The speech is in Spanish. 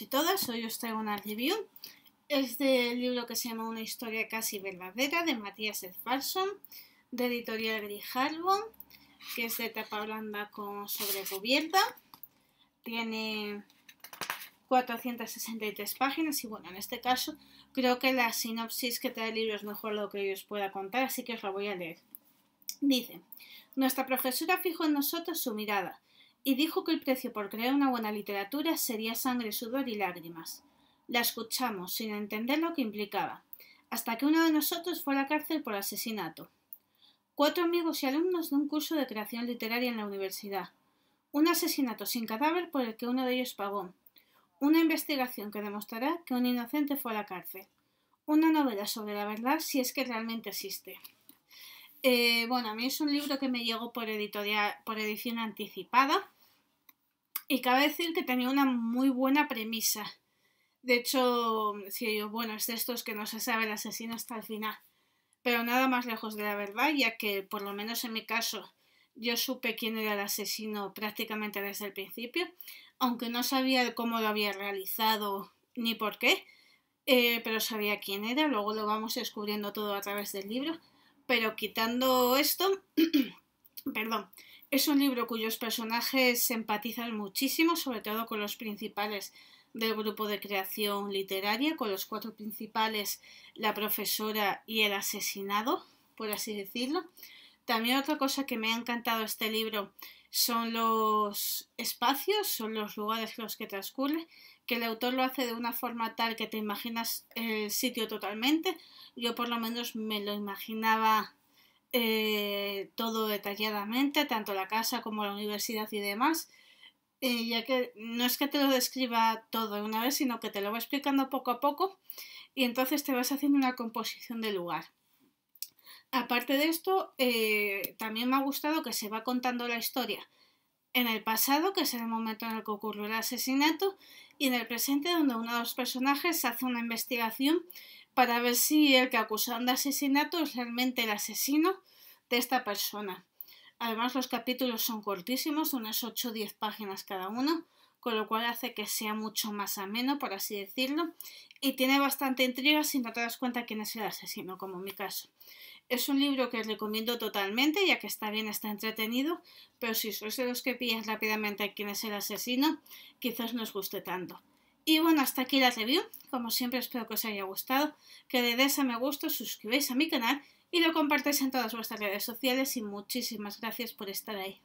y todas, hoy os traigo una review. Es del libro que se llama Una historia casi verdadera de Matías Falson, de editorial Grijalvo, que es de tapa blanda con sobrecubierta. Tiene 463 páginas y bueno, en este caso creo que la sinopsis que trae el libro es mejor lo que yo os pueda contar, así que os la voy a leer. Dice, nuestra profesora fijo en nosotros su mirada y dijo que el precio por crear una buena literatura sería sangre, sudor y lágrimas. La escuchamos sin entender lo que implicaba, hasta que uno de nosotros fue a la cárcel por asesinato. Cuatro amigos y alumnos de un curso de creación literaria en la universidad. Un asesinato sin cadáver por el que uno de ellos pagó. Una investigación que demostrará que un inocente fue a la cárcel. Una novela sobre la verdad si es que realmente existe. Eh, bueno, a mí es un libro que me llegó por, editorial, por edición anticipada y cabe decir que tenía una muy buena premisa. De hecho, si yo, bueno, es de estos que no se sabe el asesino hasta el final, pero nada más lejos de la verdad, ya que por lo menos en mi caso yo supe quién era el asesino prácticamente desde el principio, aunque no sabía cómo lo había realizado ni por qué, eh, pero sabía quién era, luego lo vamos descubriendo todo a través del libro pero quitando esto, perdón, es un libro cuyos personajes empatizan muchísimo, sobre todo con los principales del grupo de creación literaria, con los cuatro principales, la profesora y el asesinado, por así decirlo. También otra cosa que me ha encantado este libro son los espacios, son los lugares en los que transcurre que el autor lo hace de una forma tal que te imaginas el sitio totalmente. Yo por lo menos me lo imaginaba eh, todo detalladamente, tanto la casa como la universidad y demás. Eh, ya que no es que te lo describa todo de una vez, sino que te lo va explicando poco a poco y entonces te vas haciendo una composición del lugar. Aparte de esto, eh, también me ha gustado que se va contando la historia en el pasado, que es el momento en el que ocurrió el asesinato, y en el presente, donde uno de los personajes hace una investigación para ver si el que acusaron de asesinato es realmente el asesino de esta persona. Además, los capítulos son cortísimos, unas 8 o 10 páginas cada uno, con lo cual hace que sea mucho más ameno, por así decirlo, y tiene bastante intriga si no te das cuenta quién es el asesino, como en mi caso. Es un libro que recomiendo totalmente, ya que está bien, está entretenido, pero si sois de los que pillan rápidamente a quién es el asesino, quizás no os guste tanto. Y bueno, hasta aquí la review. Como siempre, espero que os haya gustado, que le des a me gusta, suscribáis a mi canal y lo compartáis en todas vuestras redes sociales y muchísimas gracias por estar ahí.